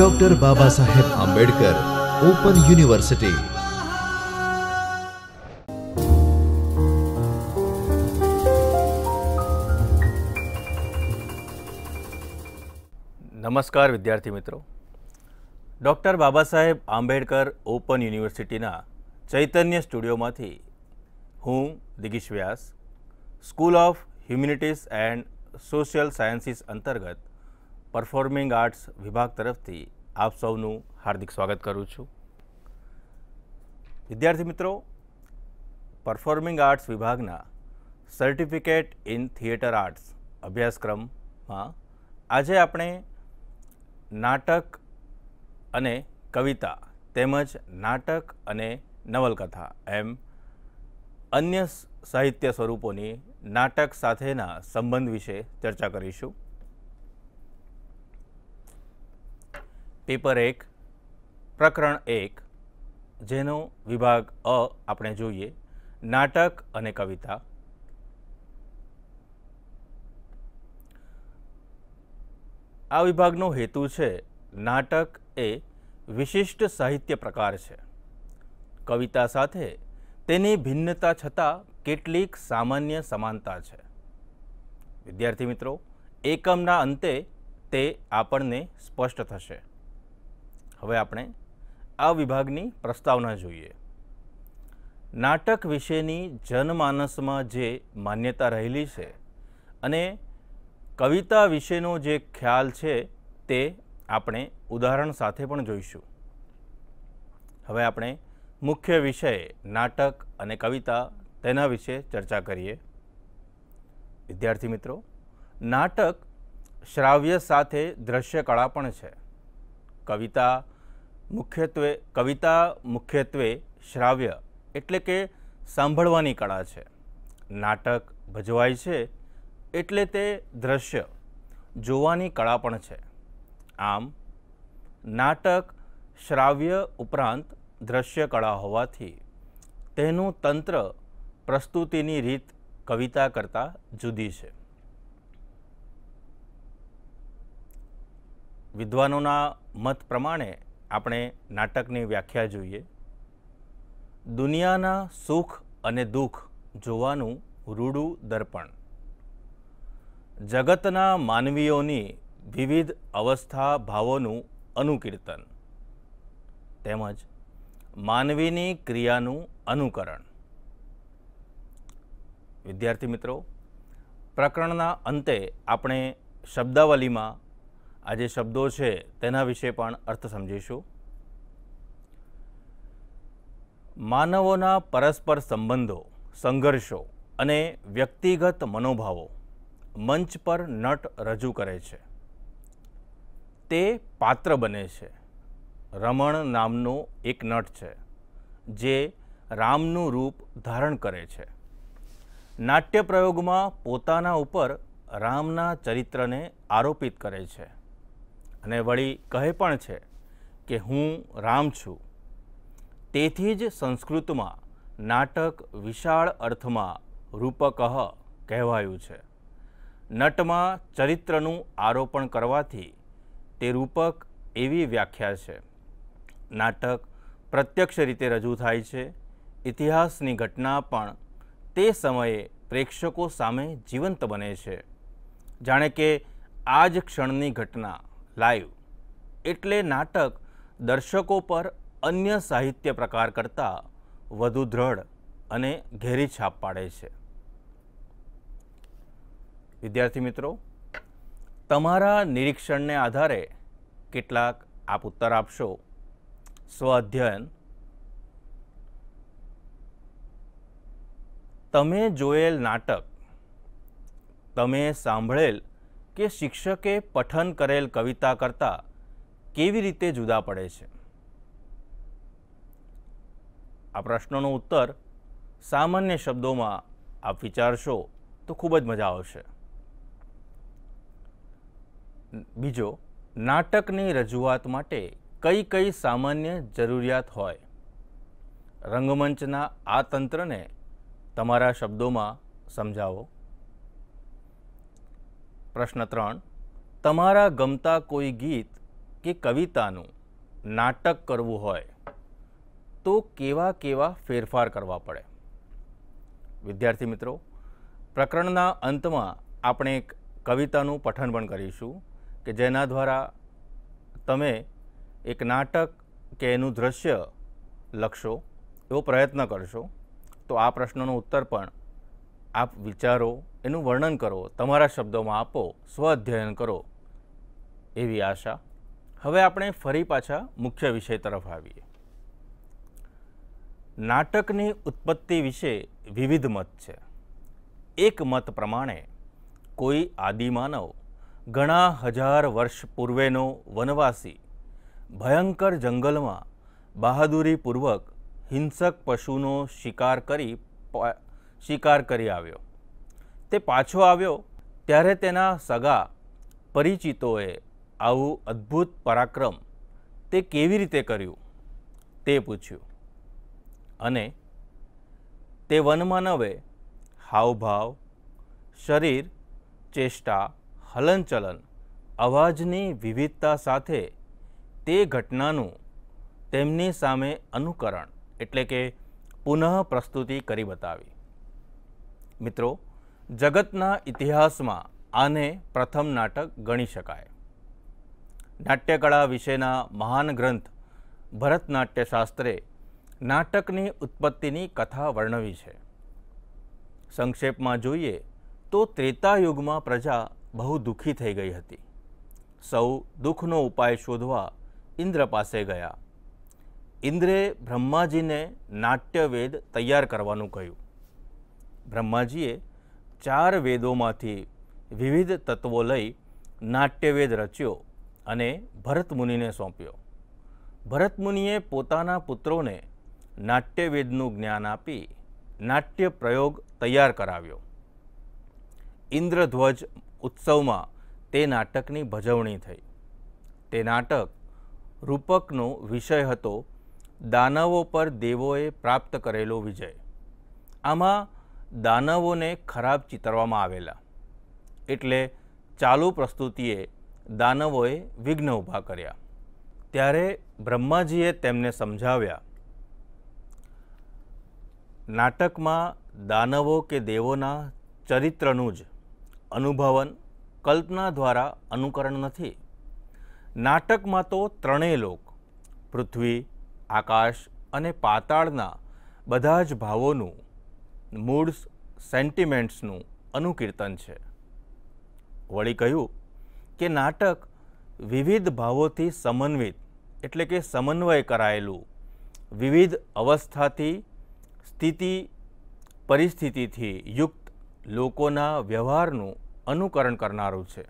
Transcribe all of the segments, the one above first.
doctor Baba Saheb Ambedkar open university नमस्कार विद्यार्थी मित्रों doctor Baba Saheb Ambedkar open university Chaitanya studio में हूँ Digish Vyas school of humanities and social sciences अंतर्गत પરફોર્મિંગ આર્ટ્સ વિભાગ તરફથી આપ સૌનું હાર્દિક સ્વાગત કરું છું વિદ્યાર્થી મિત્રો પરફોર્મિંગ આર્ટ્સ વિભાગના સર્ટિફિકેટ ઇન થિયેટર આર્ટ્સ અભ્યાસક્રમમાં આજે આપણે નાટક અને કવિતા તેમજ નાટક અને નવલકથા એમ અન્ય સાહિત્ય સ્વરૂપોની નાટક સાથેના સંબંધ વિશે ચર્ચા કરીશું પેપર એક પ્રકરણ એક જેનો વિભાગ અ આપણે જોઈએ નાટક અને કવિતા આ વિભાગનો હેતુ છે નાટક એ વિશિષ્ટ સાહિત્ય પ્રકાર છે કવિતા સાથે તેની ભિન્નતા છતાં કેટલીક સામાન્ય સમાનતા છે વિદ્યાર્થી મિત્રો એકમના અંતે તે આપણને સ્પષ્ટ થશે હવે આપણે આ વિભાગની પ્રસ્તાવના જોઈએ નાટક વિશેની જનમાનસમાં જે માન્યતા રહેલી છે અને કવિતા વિશેનો જે ખ્યાલ છે તે આપણે ઉદાહરણ સાથે પણ જોઈશું હવે આપણે મુખ્ય વિષય નાટક અને કવિતા તેના વિશે ચર્ચા કરીએ વિદ્યાર્થી મિત્રો નાટક શ્રાવ્ય સાથે દ્રશ્ય પણ છે કવિતા મુખ્યત્વે કવિતા મુખ્યત્વે શ્રાવ્ય એટલે કે સાંભળવાની કળા છે નાટક ભજવાય છે એટલે તે દ્રશ્ય જોવાની કળા પણ છે આમ નાટક શ્રાવ્ય ઉપરાંત દ્રશ્ય કળા હોવાથી તેનું તંત્ર પ્રસ્તુતિની રીત કવિતા કરતાં જુદી છે વિદ્વાનોના મત પ્રમાણે આપણે નાટકની વ્યાખ્યા જોઈએ દુનિયાના સુખ અને દુઃખ જોવાનું રૂડું દર્પણ જગતના માનવીઓની વિવિધ અવસ્થા ભાવોનું અનુકીર્તન તેમજ માનવીની ક્રિયાનું અનુકરણ વિદ્યાર્થી મિત્રો પ્રકરણના અંતે આપણે શબ્દાવલીમાં આ જે શબ્દો છે તેના વિશે પણ અર્થ સમજીશું માનવોના પરસ્પર સંબંધો સંઘર્ષો અને વ્યક્તિગત મનોભાવો મંચ પર નટ રજૂ કરે છે તે પાત્ર બને છે રમણ નામનો એક નટ છે જે રામનું રૂપ ધારણ કરે છે નાટ્ય પ્રયોગમાં પોતાના ઉપર રામના ચરિત્રને આરોપિત કરે છે અને વળી કહે પણ છે કે હું રામ છું તેથી જ સંસ્કૃતમાં નાટક વિશાળ અર્થમાં રૂપકહ કહેવાયું છે નટમાં ચરિત્રનું આરોપણ કરવાથી તે રૂપક એવી વ્યાખ્યા છે નાટક પ્રત્યક્ષ રીતે રજૂ થાય છે ઇતિહાસની ઘટના પણ તે સમયે પ્રેક્ષકો સામે જીવંત બને છે જાણે કે આ જ ક્ષણની ઘટના લાઈવ એટલે નાટક દર્શકો પર અન્ય સાહિત્ય પ્રકાર કરતાં વધુ દ્રઢ અને ઘેરી છાપ પાડે છે વિદ્યાર્થી મિત્રો તમારા નિરીક્ષણને આધારે કેટલાક આપ ઉત્તર આપશો સ્વઅધ્યયન તમે જોયેલ નાટક તમે સાંભળેલ કે શિક્ષકે પઠન કરેલ કવિતા કરતાં કેવી રીતે જુદા પડે છે આ પ્રશ્નનો ઉત્તર સામાન્ય શબ્દોમાં આપ વિચારશો તો ખૂબ જ મજા આવશે બીજો નાટકની રજૂઆત માટે કઈ કઈ સામાન્ય જરૂરિયાત હોય રંગમંચના આ તંત્રને તમારા શબ્દોમાં સમજાવો પ્રશ્ન ત્રણ તમારા ગમતા કોઈ ગીત કે કવિતાનું નાટક કરવું હોય તો કેવા કેવા ફેરફાર કરવા પડે વિદ્યાર્થી મિત્રો પ્રકરણના અંતમાં આપણે એક કવિતાનું પઠન પણ કરીશું કે જેના દ્વારા તમે એક નાટક કે એનું દૃશ્ય લખશો એવો પ્રયત્ન કરશો તો આ પ્રશ્નનો ઉત્તર પણ આપ વિચારો એનું વર્ણન કરો તમારા શબ્દોમાં આપો સ્વ અધ્યયન કરો એવી આશા હવે આપણે ફરી પાછા મુખ્ય વિષય તરફ આવીએ નાટકની ઉત્પત્તિ વિશે વિવિધ મત છે એક મત પ્રમાણે કોઈ આદિમાનવ ઘણા હજાર વર્ષ પૂર્વેનો વનવાસી ભયંકર જંગલમાં બહાદુરીપૂર્વક હિંસક પશુનો શિકાર કરી શિકાર કરી આવ્યો તે પાછો આવ્યો ત્યારે તેના સગા પરિચિતોએ આવું અદ્ભુત પરાક્રમ તે કેવી રીતે કર્યું તે પૂછ્યું અને તે વનમાનવે હાવભાવ શરીર ચેષ્ટા હલનચલન અવાજની વિવિધતા સાથે તે ઘટનાનું તેમની સામે અનુકરણ એટલે કે પુનઃ પ્રસ્તુતિ કરી બતાવી મિત્રો જગતના ઇતિહાસમાં આને પ્રથમ નાટક ગણી શકાય નાટ્યકળા વિશેના મહાન ગ્રંથ ભરતનાટ્યશાસ્ત્રે નાટકની ઉત્પત્તિની કથા વર્ણવી છે સંક્ષેપમાં જોઈએ તો ત્રેતાયુગમાં પ્રજા બહુ દુઃખી થઈ ગઈ હતી સૌ દુઃખનો ઉપાય શોધવા ઇન્દ્ર પાસે ગયા ઇન્દ્રે બ્રહ્માજીને નાટ્યવેદ તૈયાર કરવાનું કહ્યું બ્રહ્માજીએ ચાર વેદોમાંથી વિવિધ તત્વો લઈ નાટ્યવેદ રચ્યો અને ભરતમુનિને સોંપ્યો ભરતમુનિએ પોતાના પુત્રોને નાટ્યવેદનું જ્ઞાન આપી નાટ્ય પ્રયોગ તૈયાર કરાવ્યો ઇન્દ્રધ્વજ ઉત્સવમાં તે નાટકની ભજવણી થઈ તે નાટક રૂપકનો વિષય હતો દાનવો પર દેવોએ પ્રાપ્ત કરેલો વિજય આમાં દાનવોને ખરાબ ચિતરવામાં આવેલા એટલે ચાલુ પ્રસ્તુતિએ દાનવોએ વિઘ્ન ઊભા કર્યા ત્યારે બ્રહ્માજીએ તેમને સમજાવ્યા નાટકમાં દાનવો કે દેવોના ચરિત્રનું જ અનુભવન કલ્પના દ્વારા અનુકરણ નથી નાટકમાં તો ત્રણેય લોક પૃથ્વી આકાશ અને પાતાળના બધા જ ભાવોનું મૂળ સેન્ટિમેન્ટ્સનું અનુકીર્તન છે વળી કહ્યું કે નાટક વિવિધ ભાવોથી સમન્વિત એટલે કે સમન્વય કરાયેલું વિવિધ અવસ્થાથી સ્થિતિ પરિસ્થિતિથી યુક્ત લોકોના વ્યવહારનું અનુકરણ કરનારું છે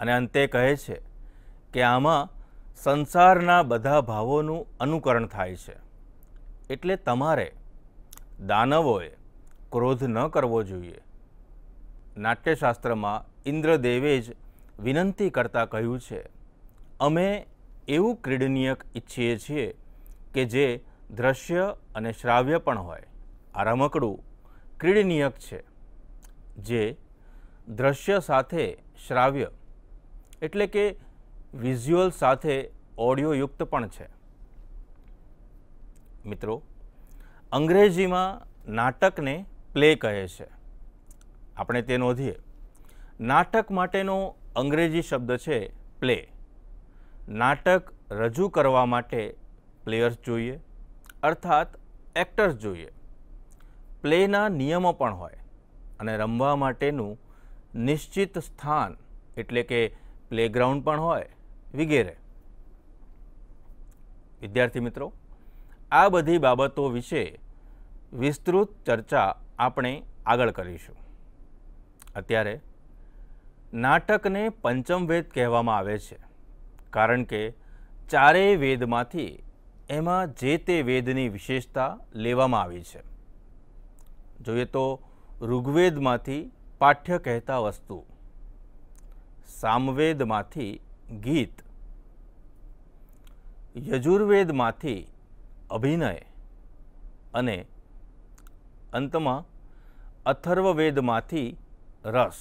અને અંતે કહે છે કે આમાં સંસારના બધા ભાવોનું અનુકરણ થાય છે એટલે તમારે દાનવોએ ક્રોધ ન કરવો જોઈએ નાટ્યશાસ્ત્રમાં ઇન્દ્રદેવે જ વિનંતી કરતાં કહ્યું છે અમે એવું ક્રીડનીયક ઈચ્છીએ છીએ કે જે દ્રશ્ય અને શ્રાવ્ય પણ હોય આ રમકડું ક્રીડનીયક છે જે દ્રશ્ય સાથે શ્રાવ્ય એટલે કે વિઝ્યુઅલ સાથે ઓડિયોયુક્ત પણ છે મિત્રો અંગ્રેજીમાં નાટકને પ્લે કહે છે આપણે તે નોંધીએ નાટક માટેનો અંગ્રેજી શબ્દ છે પ્લે નાટક રજૂ કરવા માટે પ્લેયર્સ જોઈએ અર્થાત એક્ટર્સ જોઈએ પ્લેના નિયમો પણ હોય અને રમવા માટેનું નિશ્ચિત સ્થાન એટલે કે પ્લેગ્રાઉન્ડ પણ હોય વગેરે વિદ્યાર્થી મિત્રો આ બધી બાબતો વિશે વિસ્તૃત ચર્ચા આપણે આગળ કરીશું અત્યારે નાટકને પંચમવેદ કહેવામાં આવે છે કારણ કે ચારેય વેદમાંથી એમાં જે તે વેદની વિશેષતા લેવામાં આવી છે જોઈએ તો ઋગ્વેદમાંથી પાઠ્ય કહેતા વસ્તુ સામવેદમાંથી ગીત યજુર્વેદમાંથી અભિનય અને અંતમાં અથર્વવેદમાંથી રસ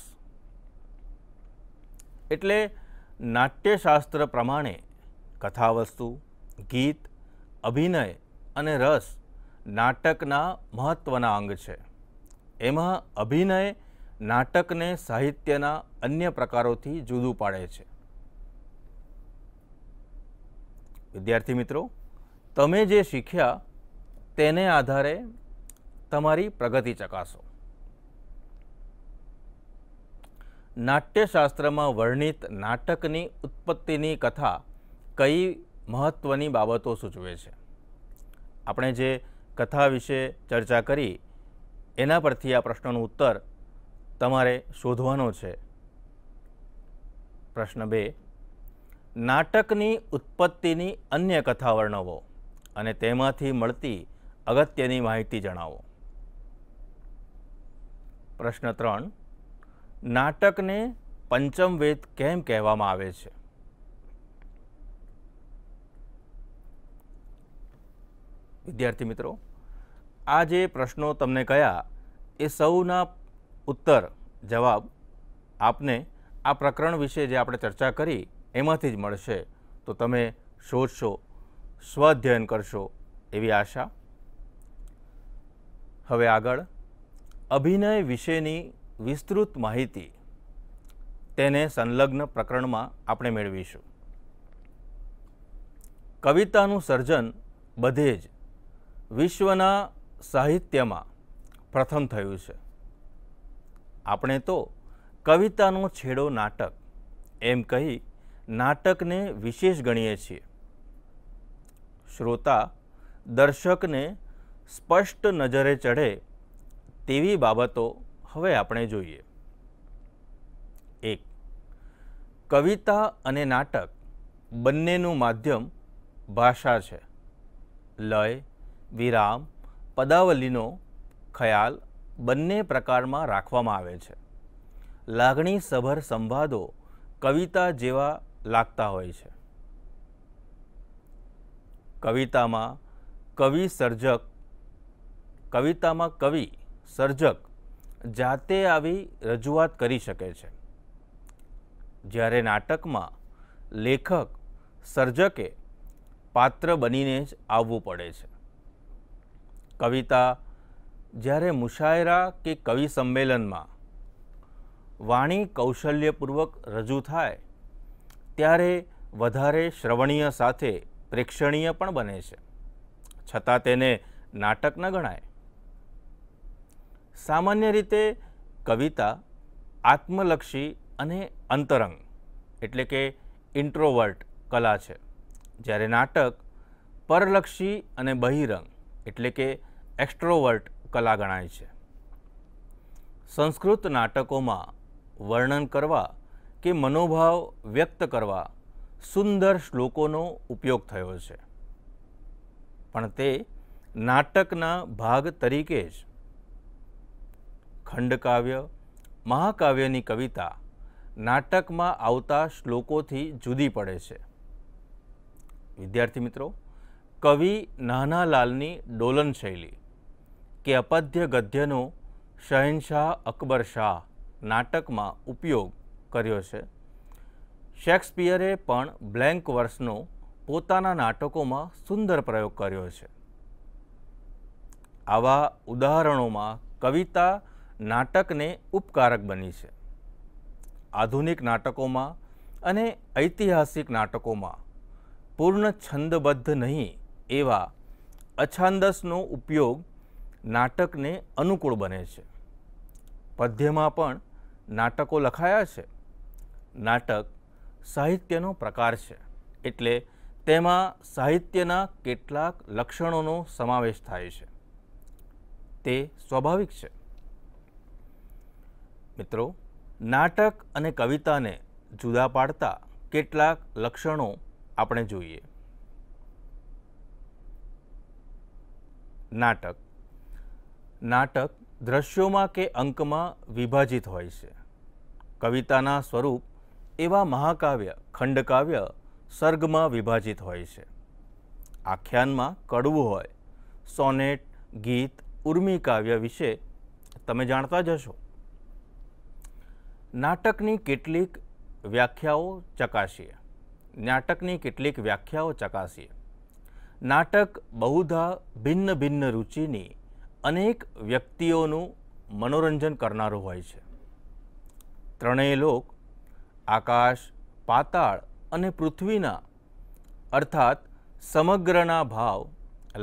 એટલે નાટ્યશાસ્ત્ર પ્રમાણે કથાવસ્તુ ગીત અભિનય અને રસ નાટકના મહત્ત્વના અંગ છે એમાં અભિનય નાટકને સાહિત્યના અન્ય પ્રકારોથી જુદું પાડે છે વિદ્યાર્થી મિત્રો તમે જે શીખ્યા તેને આધારે તમારી પ્રગતિ ચકાસો નાટ્યશાસ્ત્રમાં વર્ણિત નાટકની ઉત્પત્તિની કથા કઈ મહત્ત્વની બાબતો સૂચવે છે આપણે જે કથા વિશે ચર્ચા કરી એના પરથી આ પ્રશ્નનો ઉત્તર તમારે શોધવાનો છે પ્રશ્ન બે નાટકની ઉત્પત્તિની અન્ય કથા વર્ણવો અને તેમાંથી મળતી અગત્યની માહિતી જણાવો પ્રશ્ન ત્રણ નાટકને પંચમવેદ કેમ કહેવામાં આવે છે વિદ્યાર્થી મિત્રો આ જે પ્રશ્નો તમને કયા એ સૌના ઉત્તર જવાબ આપને આ પ્રકરણ વિશે જે આપણે ચર્ચા કરી એમાંથી જ મળશે તો તમે શોધશો સ્વાધ્યયન કરશો એવી આશા હવે આગળ અભિનય વિશેની વિસ્તૃત માહિતી તેને સંલગ્ન પ્રકરણમાં આપણે મેળવીશું કવિતાનું સર્જન બધે જ વિશ્વના સાહિત્યમાં પ્રથમ થયું છે આપણે તો કવિતાનો છેડો નાટક એમ કહી નાટકને વિશેષ ગણીએ છીએ શ્રોતા દર્શકને સ્પષ્ટ નજરે ચઢે તેવી બાબતો હવે આપણે જોઈએ એક કવિતા અને નાટક બંનેનું માધ્યમ ભાષા છે લય વિરામ પદાવલીનો ખ્યાલ બંને પ્રકારમાં રાખવામાં આવે છે લાગણીસભર સંવાદો કવિતા જેવા લાગતા હોય છે કવિતામાં કવિ સર્જક કવિતામાં કવિ સર્જક જાતે આવી રજૂઆત કરી શકે છે જ્યારે નાટકમાં લેખક સર્જકે પાત્ર બનીને જ આવવું પડે છે કવિતા જ્યારે મુશાયરા કે કવિ સંમેલનમાં વાણી કૌશલ્યપૂર્વક રજૂ થાય ત્યારે વધારે શ્રવણીય સાથે પ્રેક્ષણીય પણ બને છે છતાં તેને નાટક ન ગણાય સામાન્ય રીતે કવિતા આત્મલક્ષી અને અંતરંગ એટલે કે ઇન્ટ્રોવર્ટ કલા છે જ્યારે નાટક પરલક્ષી અને બહિરંગ એટલે કે એક્સ્ટ્રોવર્ટ કલા ગણાય છે સંસ્કૃત નાટકોમાં વર્ણન કરવા કે મનોભાવ વ્યક્ત કરવા સુંદર શ્લોકોનો ઉપયોગ થયો છે પણ તે નાટકના ભાગ તરીકે જ ખંડકાવ્ય મહાકાવ્યની કવિતા નાટકમાં આવતા શ્લોકોથી જુદી પડે છે વિદ્યાર્થી મિત્રો કવિ નાનાલાલની ડોલન શૈલી કે અપદ્ય ગદ્યનો શહેનશાહ અકબર શાહ નાટકમાં ઉપયોગ કર્યો છે શેક્સપિયરે પણ બ્લેન્ક વર્ષનો પોતાના નાટકોમાં સુંદર પ્રયોગ કર્યો છે આવા ઉદાહરણોમાં કવિતા નાટકને ઉપકારક બની છે આધુનિક નાટકોમાં અને ઐતિહાસિક નાટકોમાં પૂર્ણ છંદબદ્ધ નહીં એવા અછાંદસનો ઉપયોગ નાટકને અનુકૂળ બને છે પદ્યમાં પણ નાટકો લખાયા છે નાટક સાહિત્યનો પ્રકાર છે એટલે તેમાં સાહિત્યના કેટલાક લક્ષણોનો સમાવેશ થાય છે તે સ્વાભાવિક છે મિત્રો નાટક અને કવિતાને જુદા પાડતા કેટલાક લક્ષણો આપણે જોઈએ નાટક નાટક દ્રશ્યોમાં કે અંકમાં વિભાજિત હોય છે કવિતાના સ્વરૂપ એવા મહાકાવ્ય ખંડકાવ્ય સર્ગમાં વિભાજિત હોય છે આખ્યાનમાં કડવું હોય સોનેટ ગીત ઉર્મી કાવ્ય વિશે તમે જાણતા જ હશો નાટકની કેટલીક વ્યાખ્યાઓ ચકાસીએ નાટકની કેટલીક વ્યાખ્યાઓ ચકાસીએ નાટક બહુધા ભિન્ન ભિન્ન રુચિની અનેક વ્યક્તિઓનું મનોરંજન કરનારું હોય છે ત્રણેય લોક આકાશ પાતાળ અને પૃથ્વીના અર્થાત સમગ્રના ભાવ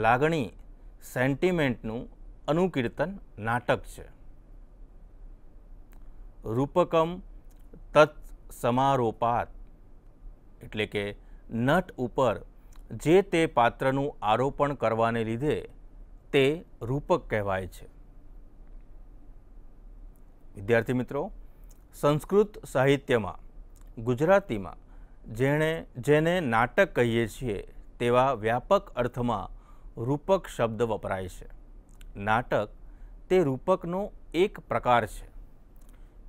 લાગણી સેન્ટિમેન્ટનું અનુકીર્તન નાટક છે રૂપકમ તત્ સમારોપાત એટલે કે નટ ઉપર જે તે પાત્રનું આરોપણ કરવાને લીધે તે રૂપક કહેવાય છે વિદ્યાર્થી મિત્રો સંસ્કૃત સાહિત્યમાં ગુજરાતીમાં જેણે જેને નાટક કહીએ છીએ તેવા વ્યાપક અર્થમાં રૂપક શબ્દ વપરાય છે નાટક તે રૂપકનો એક પ્રકાર છે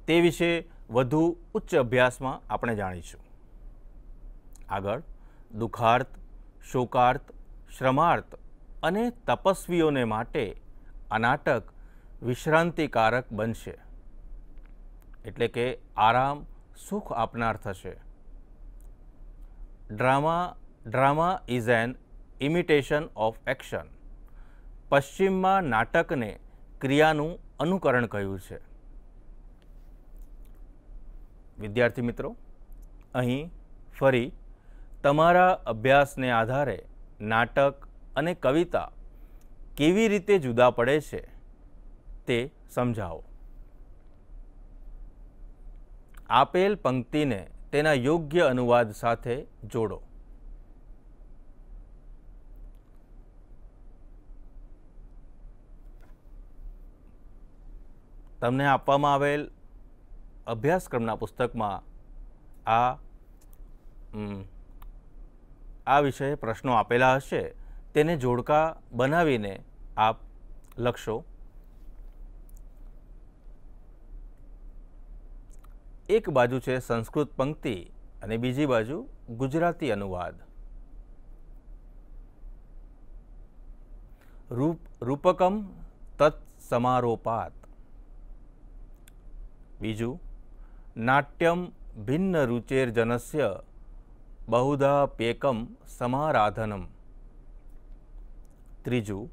તે વિશે વધુ ઉચ્ચ અભ્યાસમાં આપણે જાણીશું આગળ દુઃખાર્થ શોકાર્થ શ્રમાર્થ અને તપસ્વીઓને માટે આ નાટક વિશ્રાંતિકારક બનશે એટલે કે આરામ સુખ આપનાર થશે drama drama is an imitation of action પશ્ચિમમાં નાટકને ક્રિયાનું અનુકરણ કહ્યું છે વિદ્યાર્થી મિત્રો અહીં ફરી તમારા અભ્યાસને આધારે નાટક અને કવિતા કેવી રીતે જુદા પડે છે તે સમજાવો આપેલ પંક્તિને તેના યોગ્ય અનુવાદ સાથે જોડો તમને આપવામાં આવેલ અભ્યાસક્રમના પુસ્તકમાં આ આ વિષયે પ્રશ્નો આપેલા હશે તેને જોડકા બનાવીને આપ લખશો એક બાજુ છે સંસ્કૃત પંક્તિ અને બીજી બાજુ ગુજરાતી અનુવાદ રૂપ રૂપકમ તત્ સમારોપાત બીજું નાટ્યમ ભિન્ન રુચેર જનસ્ય બહુધા પેકમ સમારાધનમ ત્રીજું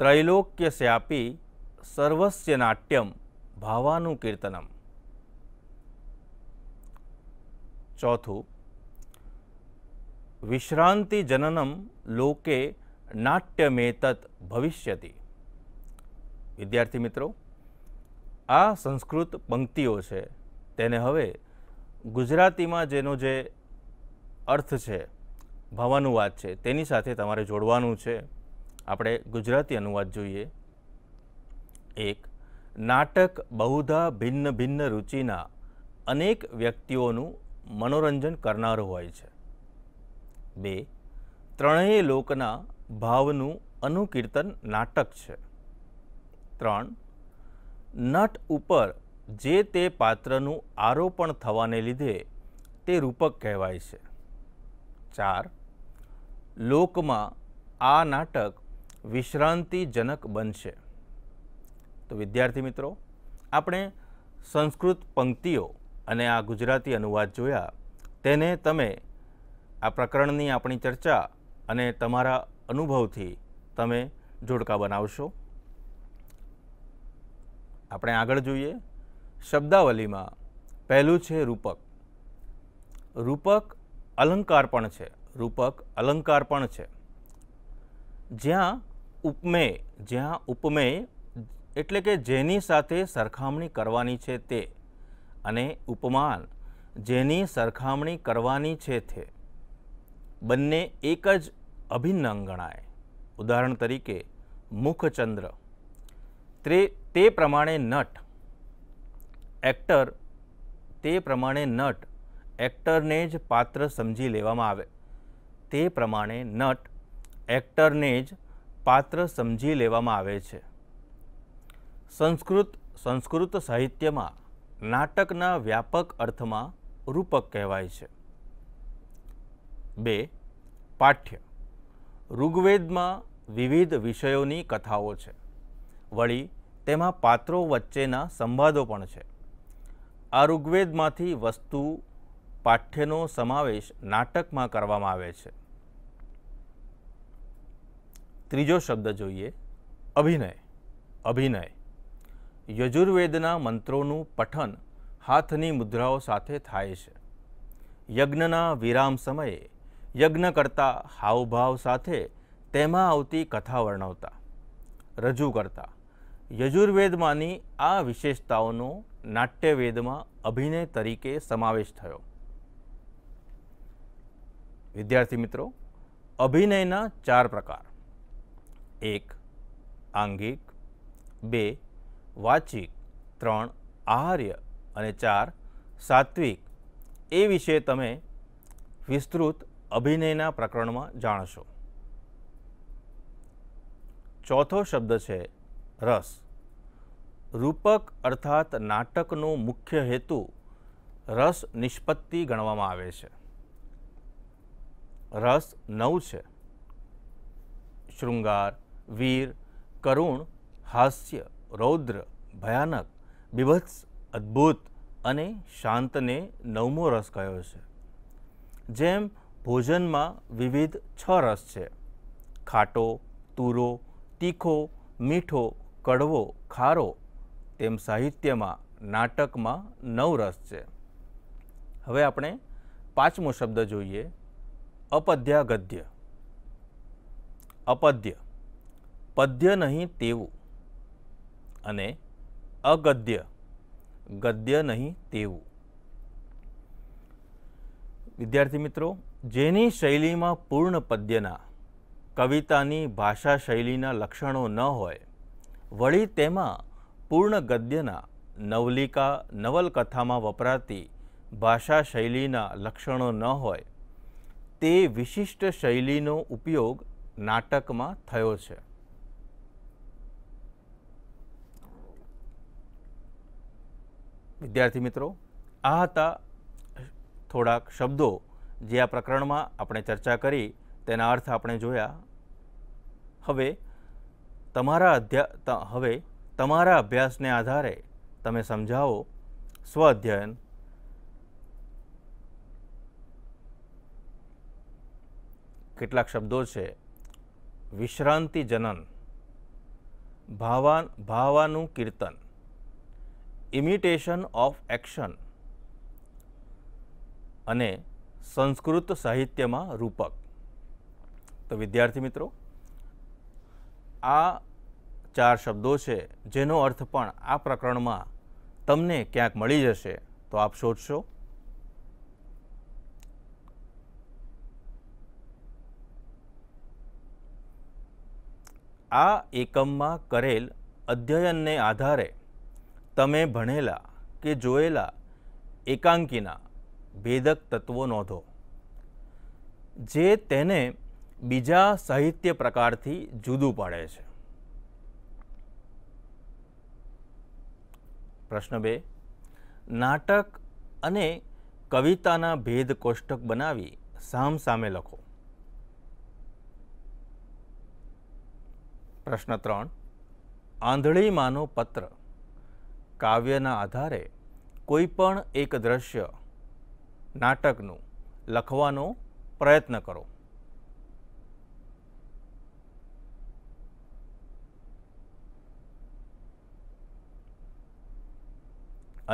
ત્રૈલોક્યસ્યાપી સર્વસ્ય નાટ્યમ ભાવાનું કીર્તનમ ચોથું વિશ્રાંતિ જનનમ લોકે નાટ્યમેતત ભવિષ્યતિ વિદ્યાર્થી મિત્રો આ સંસ્કૃત પંક્તિઓ છે તેને હવે ગુજરાતીમાં જેનો જે અર્થ છે ભાવાનુવાદ છે તેની સાથે તમારે જોડવાનું છે આપણે ગુજરાતી અનુવાદ જોઈએ એક નાટક બહુધા ભિન્ન ભિન્ન રુચિના અનેક વ્યક્તિઓનું મનોરંજન કરનારો હોય છે બે ત્રણેય લોકના ભાવનું અનુકીર્તન નાટક છે ત્રણ નટ ઉપર જે તે પાત્રનું આરોપણ થવાને લીધે તે રૂપક કહેવાય છે ચાર લોકમાં આ નાટક વિશ્રાંતિજનક બનશે તો વિદ્યાર્થી મિત્રો આપણે સંસ્કૃત પંક્તિઓ અને આ ગુજરાતી અનુવાદ જોયા તેને તમે આ પ્રકરણની આપણી ચર્ચા અને તમારા અનુભવથી તમે જોડકા બનાવશો આપણે આગળ જોઈએ શબ્દાવલીમાં પહેલું છે રૂપક રૂપક અલંકાર પણ છે રૂપક અલંકાર પણ છે જ્યાં ઉપમેય જ્યાં ઉપમેય એટલે કે જેની સાથે સરખામણી કરવાની છે તે અને ઉપમાન જેની સરખામણી કરવાની છે તે બંને એક જ અભિન્ન ગણાય ઉદાહરણ તરીકે મુખચંદ્ર તે પ્રમાણે નટ એક્ટર તે પ્રમાણે નટ એક્ટરને જ પાત્ર સમજી લેવામાં આવે તે પ્રમાણે નટ એક્ટરને જ પાત્ર સમજી લેવામાં આવે છે સંસ્કૃત સંસ્કૃત સાહિત્યમાં નાટકના વ્યાપક અર્થમાં રૂપક કહેવાય છે બે પાઠ્ય ઋગ્વેદમાં વિવિધ વિષયોની કથાઓ છે વળી તેમાં પાત્રો વચ્ચેના સંવાદો પણ છે આ ઋગ્વેદમાંથી વસ્તુ પાઠ્યનો સમાવેશ નાટકમાં કરવામાં આવે છે ત્રીજો શબ્દ જોઈએ અભિનય અભિનય યજુર્વેદના મંત્રોનું પઠન હાથની મુદ્રાઓ સાથે થાય છે યજ્ઞના વિરામ સમયે યજ્ઞ કરતા હાવભાવ સાથે તેમાં આવતી કથા વર્ણવતા રજૂ કરતા યજુર્વેદમાંની આ વિશેષતાઓનો નાટ્યવેદમાં અભિનય તરીકે સમાવેશ થયો વિદ્યાર્થી મિત્રો અભિનયના ચાર પ્રકાર એક આંગિક બે વાચિક ત્રણ આહાર્ય અને ચાર સાત્વિક એ વિશે તમે વિસ્તૃત અભિનયના પ્રકરણમાં જાણશો ચોથો શબ્દ છે રસ રૂપક અર્થાત નાટકનો મુખ્ય હેતુ રસ નિષ્પત્તિ ગણવામાં આવે છે રસ નવ છે શૃંગાર વીર કરુણ હાસ્ય રૌદ્ર ભયાનક બીભત્સ અદ્ભુત અને શાંતને નવમો રસ કયો છે જેમ ભોજનમાં વિવિધ છ રસ છે ખાટો તુરો તીખો મીઠો કડવો ખારો તેમ સાહિત્યમાં નાટકમાં નવ રસ છે હવે આપણે પાંચમો શબ્દ જોઈએ અપદ્યાગદ્ય અપદ્ય પદ્ય નહીં તેવું અને અગદ્ય ગદ્ય નહીં તેવું વિદ્યાર્થી મિત્રો જેની શૈલીમાં પૂર્ણ પદ્યના કવિતાની ભાષા શૈલીના લક્ષણો ન હોય વળી તેમાં પૂર્ણ ગદ્યના નવલિકા નવલકથામાં વપરાતી ભાષા શૈલીના લક્ષણો ન હોય તે વિશિષ્ટ શૈલીનો ઉપયોગ નાટકમાં થયો છે વિદ્યાર્થી મિત્રો આ હતા થોડાક શબ્દો જે આ પ્રકરણમાં આપણે ચર્ચા કરી તેના અર્થ આપણે જોયા હવે તમારા અધ્યા હવે તમારા અભ્યાસને આધારે તમે સમજાવો સ્વ અધ્યયન કેટલાક શબ્દો છે વિશ્રાંતિ જનન ભાવાન ભાવાનું કીર્તન ઇમિટેશન ઓફ એક્શન અને સંસ્કૃત સાહિત્યમાં રૂપક તો વિદ્યાર્થી મિત્રો આ ચાર શબ્દો છે જેનો અર્થ પણ આ પ્રકરણમાં તમને ક્યાંક મળી જશે તો આપ શોધશો આ એકમમાં કરેલ અધ્યયનને આધારે તમે ભણેલા કે જોયેલા એકાંકીના ભેદક તત્વો નોંધો જે તેને બીજા સાહિત્ય પ્રકારથી જુદું પાડે છે પ્રશ્ન બે નાટક અને કવિતાના ભેદ કોષ્ટક બનાવી સામ સામે લખો પ્રશ્ન ત્રણ આંધળીમાંનો પત્ર કાવ્યના આધારે કોઈ પણ એક દ્રશ્ય નાટકનું લખવાનો પ્રયત્ન કરો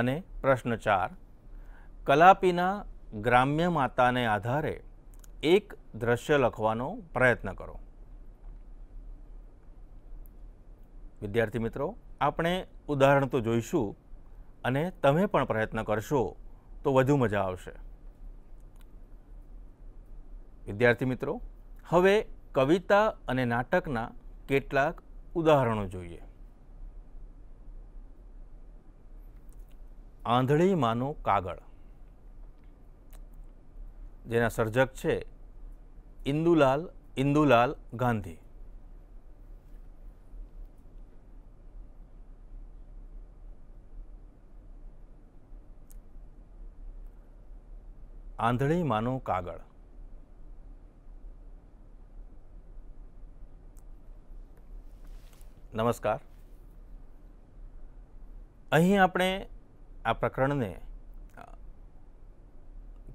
અને પ્રશ્ન ચાર કલાપીના ગ્રામ્ય માતાને આધારે એક દ્રશ્ય લખવાનો પ્રયત્ન કરો વિદ્યાર્થી મિત્રો આપણે ઉદાહરણ તો જોઈશું અને તમે પણ પ્રયત્ન કરશો તો વધુ મજા આવશે વિદ્યાર્થી મિત્રો હવે કવિતા અને નાટકના કેટલાક ઉદાહરણો જોઈએ આંધળીમાંનો કાગળ જેના સર્જક છે ઇન્દુલાલ ઇન્દુલાલ ગાંધી આંધળીમાંનો કાગળ નમસ્કાર અહીં આપણે આ પ્રકરણને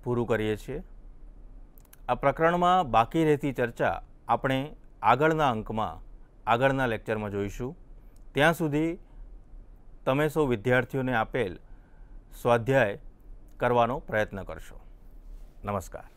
પૂરું કરીએ છીએ આ પ્રકરણમાં બાકી રહેતી ચર્ચા આપણે આગળના અંકમાં આગળના લેક્ચરમાં જોઈશું ત્યાં સુધી તમે સૌ વિદ્યાર્થીઓને આપેલ સ્વાધ્યાય કરવાનો પ્રયત્ન કરશો નમસ્કાર